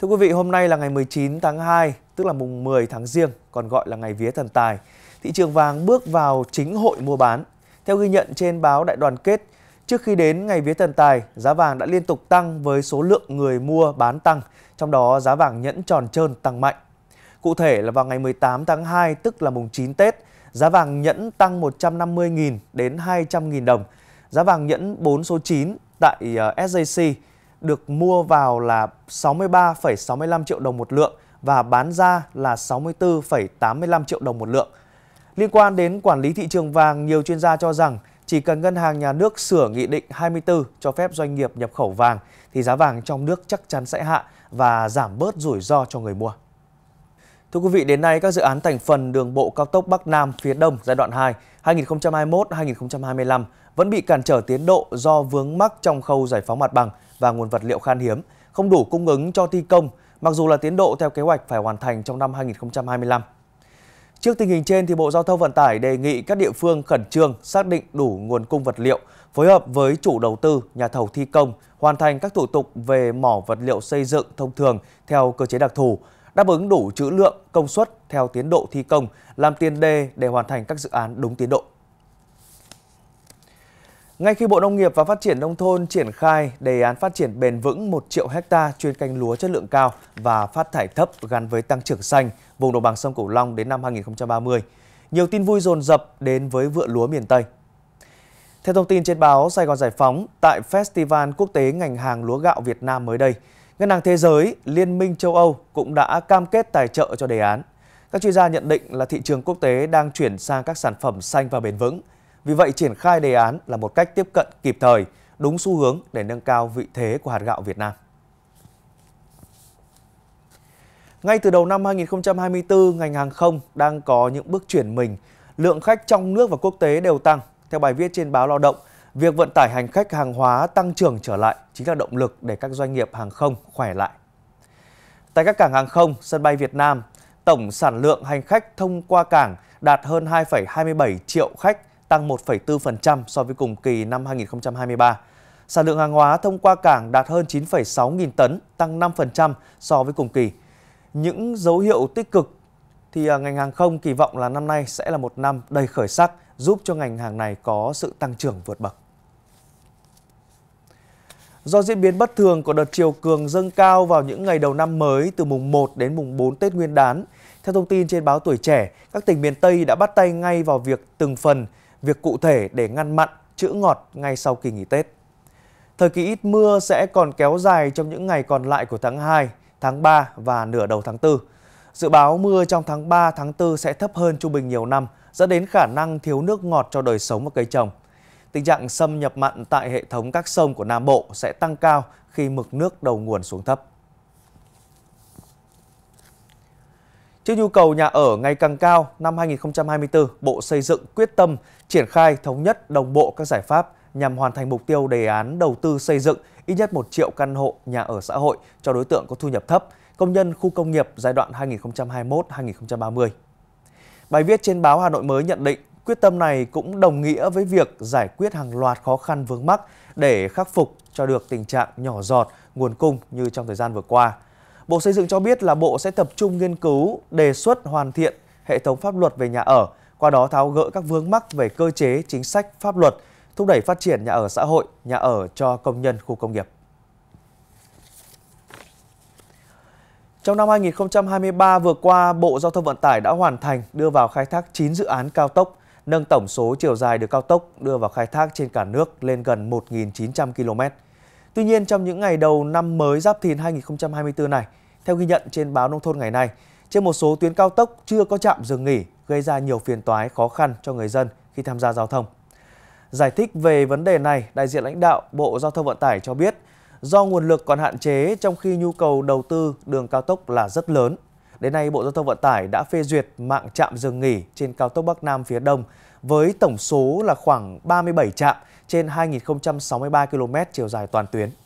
Thưa quý vị, hôm nay là ngày 19 tháng 2, tức là mùng 10 tháng riêng còn gọi là ngày vía thần tài. Thị trường vàng bước vào chính hội mua bán. Theo ghi nhận trên báo Đại đoàn kết, trước khi đến ngày vía thần tài, giá vàng đã liên tục tăng với số lượng người mua bán tăng, trong đó giá vàng nhẫn tròn trơn tăng mạnh. Cụ thể là vào ngày 18 tháng 2, tức là mùng 9 Tết, giá vàng nhẫn tăng 150.000 đến 200.000 đồng. Giá vàng nhẫn 4 số 9 tại ờ, SJC được mua vào là 63,65 triệu đồng một lượng và bán ra là 64,85 triệu đồng một lượng. Liên quan đến quản lý thị trường vàng, nhiều chuyên gia cho rằng chỉ cần ngân hàng nhà nước sửa nghị định 24 cho phép doanh nghiệp nhập khẩu vàng thì giá vàng trong nước chắc chắn sẽ hạ và giảm bớt rủi ro cho người mua. Thưa quý vị, đến nay các dự án thành phần đường bộ cao tốc Bắc Nam phía Đông giai đoạn 2 2021-2025 vẫn bị cản trở tiến độ do vướng mắc trong khâu giải phóng mặt bằng – và nguồn vật liệu khan hiếm, không đủ cung ứng cho thi công, mặc dù là tiến độ theo kế hoạch phải hoàn thành trong năm 2025. Trước tình hình trên, thì Bộ Giao thông Vận tải đề nghị các địa phương khẩn trương xác định đủ nguồn cung vật liệu, phối hợp với chủ đầu tư, nhà thầu thi công, hoàn thành các thủ tục về mỏ vật liệu xây dựng thông thường theo cơ chế đặc thù, đáp ứng đủ trữ lượng, công suất theo tiến độ thi công, làm tiền đề để hoàn thành các dự án đúng tiến độ. Ngay khi Bộ Nông nghiệp và Phát triển Nông thôn triển khai đề án phát triển bền vững 1 triệu hecta chuyên canh lúa chất lượng cao và phát thải thấp gắn với tăng trưởng xanh vùng đồng bằng sông Cửu Long đến năm 2030, nhiều tin vui dồn dập đến với vựa lúa miền Tây. Theo thông tin trên báo Sài Gòn Giải Phóng, tại Festival Quốc tế ngành hàng lúa gạo Việt Nam mới đây, Ngân hàng Thế giới, Liên minh châu Âu cũng đã cam kết tài trợ cho đề án. Các chuyên gia nhận định là thị trường quốc tế đang chuyển sang các sản phẩm xanh và bền vững – vì vậy, triển khai đề án là một cách tiếp cận kịp thời, đúng xu hướng để nâng cao vị thế của hạt gạo Việt Nam. Ngay từ đầu năm 2024, ngành hàng không đang có những bước chuyển mình. Lượng khách trong nước và quốc tế đều tăng. Theo bài viết trên báo Lao động, việc vận tải hành khách hàng hóa tăng trưởng trở lại chính là động lực để các doanh nghiệp hàng không khỏe lại. Tại các cảng hàng không, sân bay Việt Nam, tổng sản lượng hành khách thông qua cảng đạt hơn 2,27 triệu khách, tăng 1,4% so với cùng kỳ năm 2023. Sản lượng hàng hóa thông qua cảng đạt hơn 9,6 nghìn tấn, tăng 5% so với cùng kỳ. Những dấu hiệu tích cực thì à, ngành hàng không kỳ vọng là năm nay sẽ là một năm đầy khởi sắc, giúp cho ngành hàng này có sự tăng trưởng vượt bậc. Do diễn biến bất thường của đợt chiều cường dâng cao vào những ngày đầu năm mới từ mùng 1 đến mùng 4 Tết Nguyên đán, theo thông tin trên báo Tuổi Trẻ, các tỉnh miền Tây đã bắt tay ngay vào việc từng phần việc cụ thể để ngăn mặn, chữ ngọt ngay sau kỳ nghỉ Tết. Thời kỳ ít mưa sẽ còn kéo dài trong những ngày còn lại của tháng 2, tháng 3 và nửa đầu tháng 4. Dự báo mưa trong tháng 3, tháng 4 sẽ thấp hơn trung bình nhiều năm, dẫn đến khả năng thiếu nước ngọt cho đời sống và cây trồng. Tình trạng xâm nhập mặn tại hệ thống các sông của Nam Bộ sẽ tăng cao khi mực nước đầu nguồn xuống thấp. Trước nhu cầu nhà ở ngày càng cao, năm 2024, Bộ Xây dựng quyết tâm triển khai thống nhất đồng bộ các giải pháp nhằm hoàn thành mục tiêu đề án đầu tư xây dựng ít nhất 1 triệu căn hộ nhà ở xã hội cho đối tượng có thu nhập thấp, công nhân khu công nghiệp giai đoạn 2021-2030. Bài viết trên báo Hà Nội mới nhận định quyết tâm này cũng đồng nghĩa với việc giải quyết hàng loạt khó khăn vướng mắc để khắc phục cho được tình trạng nhỏ giọt nguồn cung như trong thời gian vừa qua – Bộ Xây dựng cho biết là Bộ sẽ tập trung nghiên cứu, đề xuất hoàn thiện hệ thống pháp luật về nhà ở, qua đó tháo gỡ các vướng mắc về cơ chế, chính sách, pháp luật, thúc đẩy phát triển nhà ở xã hội, nhà ở cho công nhân khu công nghiệp. Trong năm 2023 vừa qua, Bộ Giao thông Vận tải đã hoàn thành đưa vào khai thác 9 dự án cao tốc, nâng tổng số chiều dài được cao tốc đưa vào khai thác trên cả nước lên gần 1.900 km. Tuy nhiên trong những ngày đầu năm mới Giáp Thìn 2024 này, theo ghi nhận trên báo Nông thôn ngày nay, trên một số tuyến cao tốc chưa có trạm dừng nghỉ gây ra nhiều phiền toái khó khăn cho người dân khi tham gia giao thông. Giải thích về vấn đề này, đại diện lãnh đạo Bộ Giao thông Vận tải cho biết, do nguồn lực còn hạn chế trong khi nhu cầu đầu tư đường cao tốc là rất lớn. Đến nay, Bộ Giao thông Vận tải đã phê duyệt mạng trạm dừng nghỉ trên cao tốc Bắc Nam phía Đông với tổng số là khoảng 37 trạm trên 2.063 km chiều dài toàn tuyến.